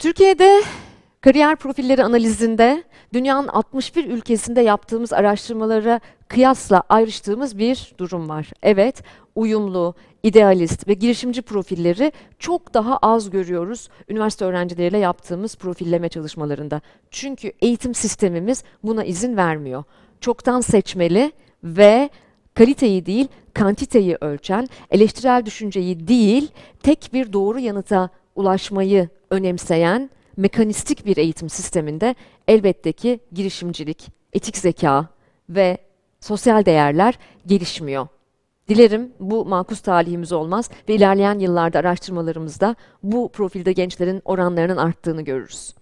Türkiye'de kariyer profilleri analizinde dünyanın 61 ülkesinde yaptığımız araştırmalara kıyasla ayrıştığımız bir durum var. Evet, uyumlu, idealist ve girişimci profilleri çok daha az görüyoruz üniversite öğrencileriyle yaptığımız profilleme çalışmalarında. Çünkü eğitim sistemimiz buna izin vermiyor. Çoktan seçmeli ve kaliteyi değil, kantiteyi ölçen, eleştirel düşünceyi değil, tek bir doğru yanıta ulaşmayı önemseyen mekanistik bir eğitim sisteminde elbette ki girişimcilik, etik zeka ve sosyal değerler gelişmiyor. Dilerim bu makus talihimiz olmaz ve ilerleyen yıllarda araştırmalarımızda bu profilde gençlerin oranlarının arttığını görürüz.